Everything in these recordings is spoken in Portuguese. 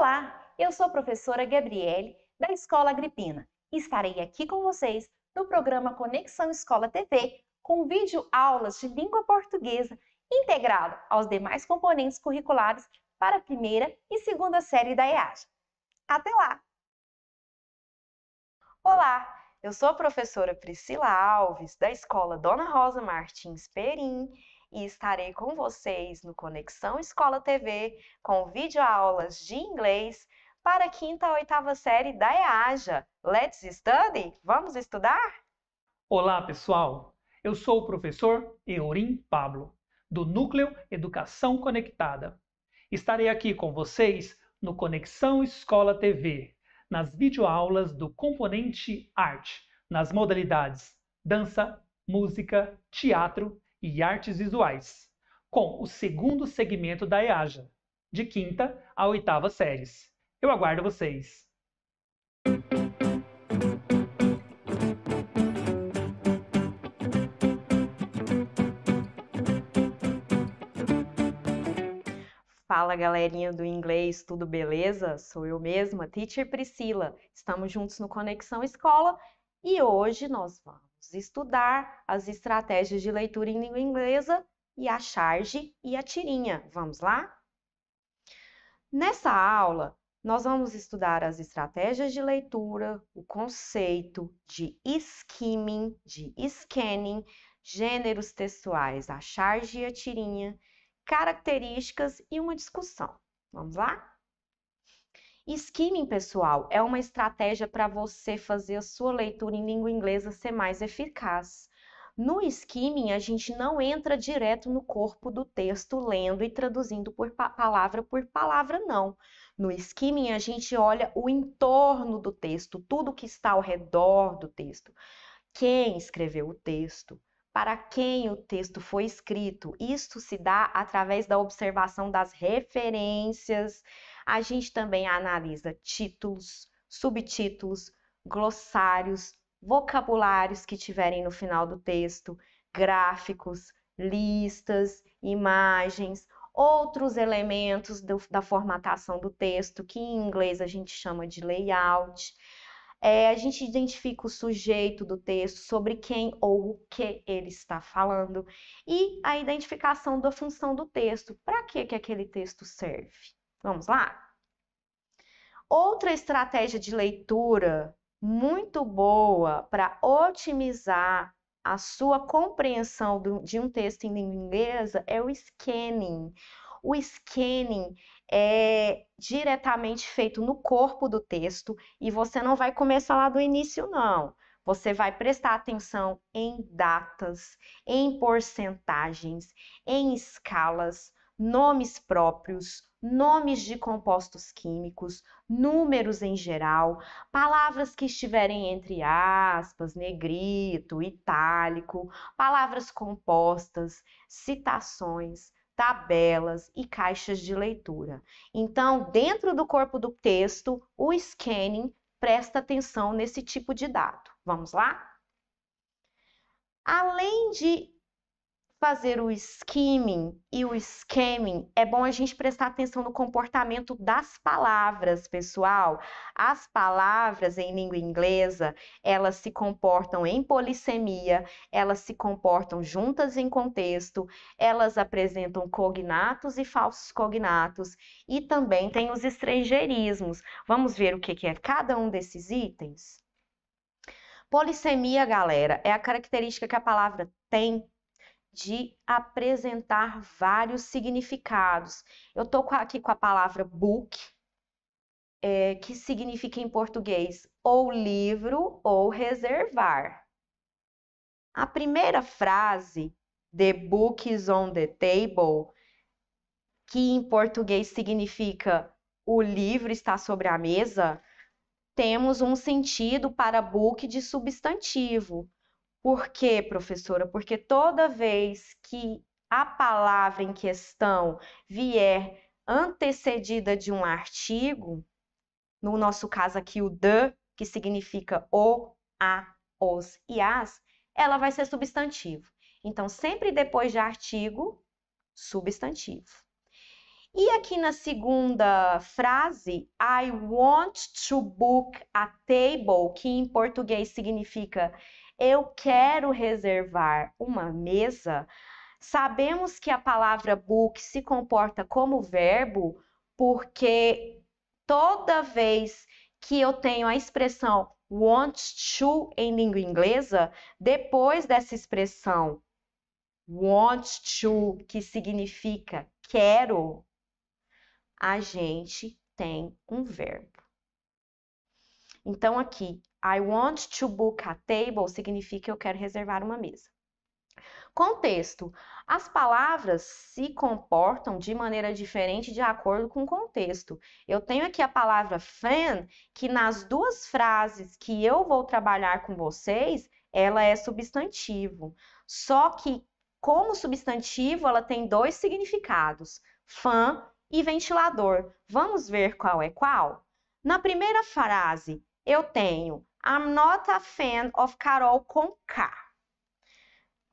Olá, eu sou a professora Gabriele, da Escola Agripina, e estarei aqui com vocês no programa Conexão Escola TV, com vídeo aulas de língua portuguesa integrado aos demais componentes curriculares para a primeira e segunda série da EAD. Até lá! Olá, eu sou a professora Priscila Alves, da Escola Dona Rosa Martins Perim, e estarei com vocês no Conexão Escola TV com videoaulas de inglês para a quinta a oitava série da EAJA. Let's study! Vamos estudar? Olá, pessoal! Eu sou o professor Eurim Pablo, do Núcleo Educação Conectada. Estarei aqui com vocês no Conexão Escola TV, nas videoaulas do componente arte, nas modalidades dança, música, teatro e artes visuais, com o segundo segmento da EAJA, de quinta a oitava séries. Eu aguardo vocês! Fala galerinha do inglês, tudo beleza? Sou eu mesma, Teacher Priscila. Estamos juntos no Conexão Escola e hoje nós vamos estudar as estratégias de leitura em língua inglesa e a charge e a tirinha. Vamos lá? Nessa aula, nós vamos estudar as estratégias de leitura, o conceito de skimming, de scanning, gêneros textuais, a charge e a tirinha características e uma discussão. Vamos lá? Skimming, pessoal, é uma estratégia para você fazer a sua leitura em língua inglesa ser mais eficaz. No skimming, a gente não entra direto no corpo do texto lendo e traduzindo por pa palavra por palavra, não. No skimming, a gente olha o entorno do texto, tudo que está ao redor do texto. Quem escreveu o texto? para quem o texto foi escrito. Isto se dá através da observação das referências. A gente também analisa títulos, subtítulos, glossários, vocabulários que tiverem no final do texto, gráficos, listas, imagens, outros elementos do, da formatação do texto, que em inglês a gente chama de layout. É, a gente identifica o sujeito do texto, sobre quem ou o que ele está falando, e a identificação da função do texto, para que, que aquele texto serve. Vamos lá? Outra estratégia de leitura muito boa para otimizar a sua compreensão de um texto em língua inglesa é o scanning. O scanning é diretamente feito no corpo do texto e você não vai começar lá do início, não. Você vai prestar atenção em datas, em porcentagens, em escalas, nomes próprios, nomes de compostos químicos, números em geral, palavras que estiverem entre aspas, negrito, itálico, palavras compostas, citações, tabelas e caixas de leitura. Então, dentro do corpo do texto, o scanning presta atenção nesse tipo de dado. Vamos lá? Além de fazer o skimming e o scamming, é bom a gente prestar atenção no comportamento das palavras, pessoal. As palavras em língua inglesa, elas se comportam em polissemia, elas se comportam juntas em contexto, elas apresentam cognatos e falsos cognatos e também tem os estrangeirismos. Vamos ver o que é cada um desses itens? Polissemia, galera, é a característica que a palavra tem de apresentar vários significados. Eu estou aqui com a palavra book, é, que significa em português ou livro ou reservar. A primeira frase, the book is on the table, que em português significa o livro está sobre a mesa, temos um sentido para book de substantivo. Por quê, professora? Porque toda vez que a palavra em questão vier antecedida de um artigo, no nosso caso aqui o the, que significa o, a, os e as, ela vai ser substantivo. Então, sempre depois de artigo, substantivo. E aqui na segunda frase, I want to book a table, que em português significa eu quero reservar uma mesa, sabemos que a palavra book se comporta como verbo, porque toda vez que eu tenho a expressão want to em língua inglesa, depois dessa expressão want to, que significa quero, a gente tem um verbo. Então, aqui, I want to book a table significa eu quero reservar uma mesa. Contexto. As palavras se comportam de maneira diferente de acordo com o contexto. Eu tenho aqui a palavra fan, que nas duas frases que eu vou trabalhar com vocês, ela é substantivo. Só que, como substantivo, ela tem dois significados: fan e ventilador. Vamos ver qual é qual? Na primeira frase, eu tenho I'm not a fan of Carol com K.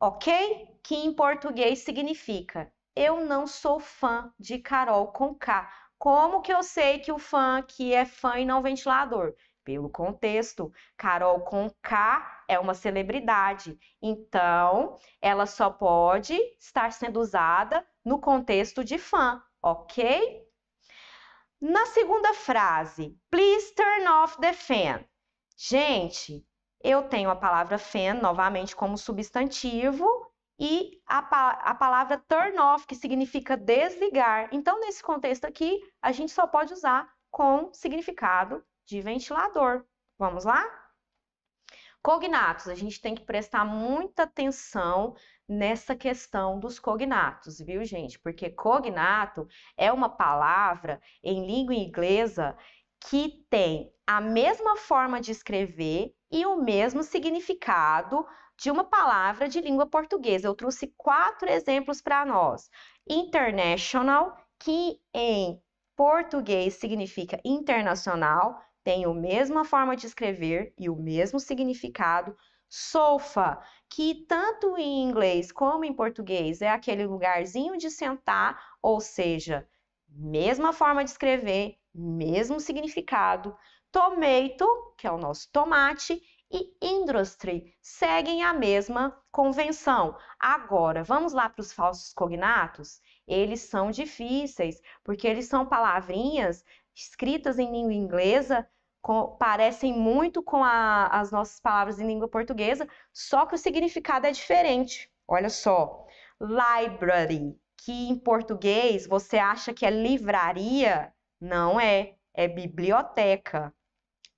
Ok? Que em português significa eu não sou fã de Carol com K. Como que eu sei que o fã que é fã e não ventilador? Pelo contexto, Carol com K é uma celebridade, então ela só pode estar sendo usada no contexto de fã, ok? Na segunda frase, please turn off the fan. Gente, eu tenho a palavra fan novamente como substantivo e a, a palavra turn off, que significa desligar. Então, nesse contexto aqui, a gente só pode usar com significado de ventilador. Vamos lá? Cognatos, a gente tem que prestar muita atenção nessa questão dos cognatos, viu, gente? Porque cognato é uma palavra em língua inglesa que tem a mesma forma de escrever e o mesmo significado de uma palavra de língua portuguesa. Eu trouxe quatro exemplos para nós. International, que em português significa internacional, tem a mesma forma de escrever e o mesmo significado. Sofa, que tanto em inglês como em português é aquele lugarzinho de sentar, ou seja, mesma forma de escrever, mesmo significado, tomato, que é o nosso tomate, e industry seguem a mesma convenção. Agora, vamos lá para os falsos cognatos? Eles são difíceis, porque eles são palavrinhas escritas em língua inglesa, com, parecem muito com a, as nossas palavras em língua portuguesa, só que o significado é diferente. Olha só, library, que em português você acha que é livraria, não é, é biblioteca.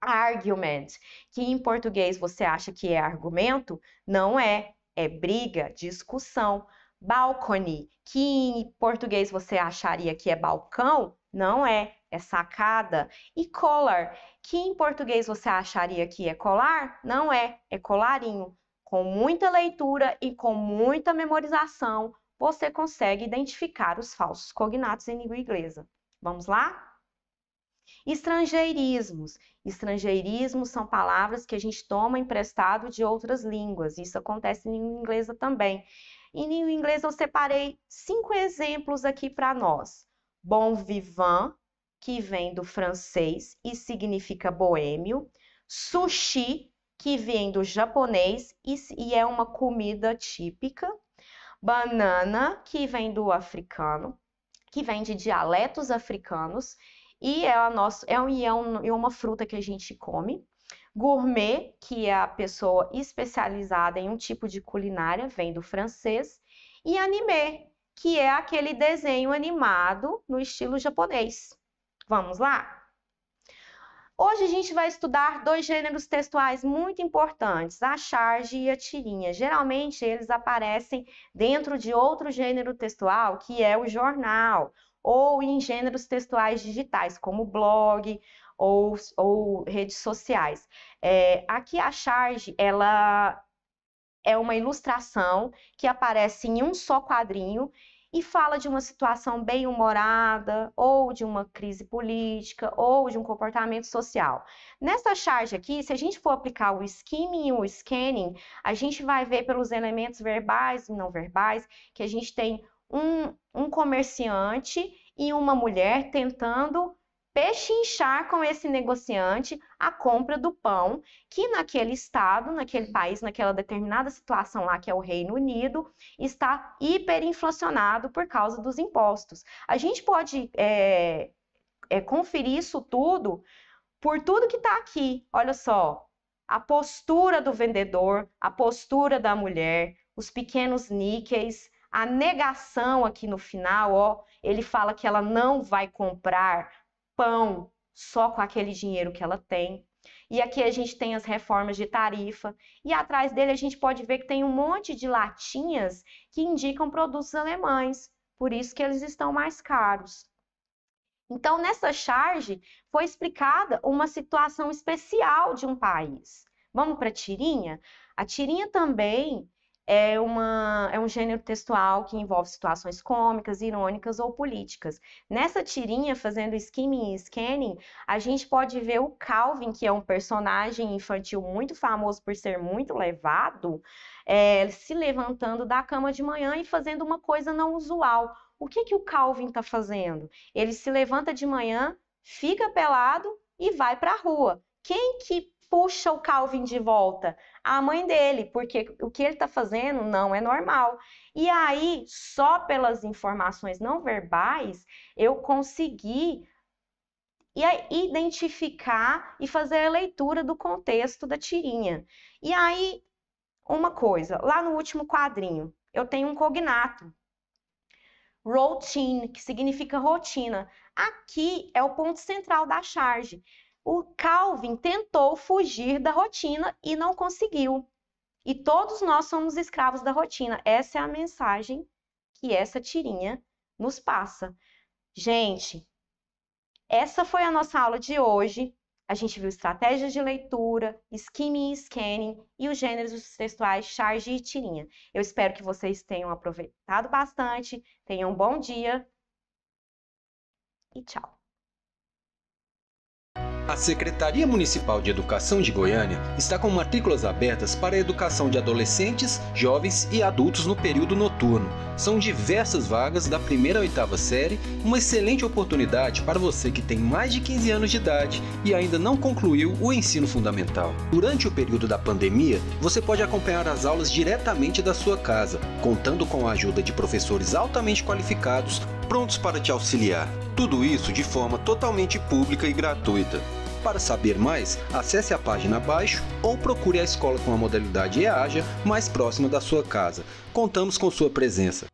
Argument, que em português você acha que é argumento, não é, é briga, discussão. Balcony, que em português você acharia que é balcão, não é, é sacada. E collar, que em português você acharia que é colar, não é, é colarinho. Com muita leitura e com muita memorização, você consegue identificar os falsos cognatos em língua inglesa. Vamos lá? Estrangeirismos. Estrangeirismos são palavras que a gente toma emprestado de outras línguas. Isso acontece em língua inglesa também. Em língua inglesa eu separei cinco exemplos aqui para nós. Bon vivant, que vem do francês e significa boêmio. Sushi, que vem do japonês e é uma comida típica. Banana, que vem do africano, que vem de dialetos africanos e é, a nosso, é, um, é, um, é uma fruta que a gente come. Gourmet, que é a pessoa especializada em um tipo de culinária, vem do francês. E anime, que é aquele desenho animado no estilo japonês. Vamos lá? Hoje a gente vai estudar dois gêneros textuais muito importantes, a charge e a tirinha. Geralmente eles aparecem dentro de outro gênero textual, que é o jornal ou em gêneros textuais digitais, como blog ou, ou redes sociais. É, aqui a charge, ela é uma ilustração que aparece em um só quadrinho e fala de uma situação bem humorada, ou de uma crise política, ou de um comportamento social. Nessa charge aqui, se a gente for aplicar o skimming e o scanning, a gente vai ver pelos elementos verbais e não verbais que a gente tem um, um comerciante e uma mulher tentando pechinchar com esse negociante a compra do pão, que naquele estado, naquele país, naquela determinada situação lá que é o Reino Unido, está hiperinflacionado por causa dos impostos. A gente pode é, é, conferir isso tudo por tudo que está aqui. Olha só, a postura do vendedor, a postura da mulher, os pequenos níqueis, a negação aqui no final, ó, ele fala que ela não vai comprar pão só com aquele dinheiro que ela tem. E aqui a gente tem as reformas de tarifa. E atrás dele a gente pode ver que tem um monte de latinhas que indicam produtos alemães. Por isso que eles estão mais caros. Então, nessa charge foi explicada uma situação especial de um país. Vamos para a tirinha? A tirinha também é, uma, é um gênero textual que envolve situações cômicas, irônicas ou políticas. Nessa tirinha, fazendo skimming e scanning, a gente pode ver o Calvin, que é um personagem infantil muito famoso por ser muito levado, é, se levantando da cama de manhã e fazendo uma coisa não usual. O que, que o Calvin está fazendo? Ele se levanta de manhã, fica pelado e vai para a rua. Quem que puxa o Calvin de volta? A mãe dele, porque o que ele está fazendo não é normal. E aí, só pelas informações não verbais, eu consegui identificar e fazer a leitura do contexto da tirinha. E aí, uma coisa, lá no último quadrinho, eu tenho um cognato. Routine, que significa rotina. Aqui é o ponto central da charge o Calvin tentou fugir da rotina e não conseguiu. E todos nós somos escravos da rotina. Essa é a mensagem que essa tirinha nos passa. Gente, essa foi a nossa aula de hoje. A gente viu estratégias de leitura, skimming e scanning e os gêneros textuais charge e tirinha. Eu espero que vocês tenham aproveitado bastante, tenham um bom dia e tchau. A Secretaria Municipal de Educação de Goiânia está com matrículas abertas para a educação de adolescentes, jovens e adultos no período noturno. São diversas vagas da primeira a oitava série, uma excelente oportunidade para você que tem mais de 15 anos de idade e ainda não concluiu o ensino fundamental. Durante o período da pandemia, você pode acompanhar as aulas diretamente da sua casa, contando com a ajuda de professores altamente qualificados prontos para te auxiliar. Tudo isso de forma totalmente pública e gratuita. Para saber mais, acesse a página abaixo ou procure a escola com a modalidade EAJA mais próxima da sua casa. Contamos com sua presença.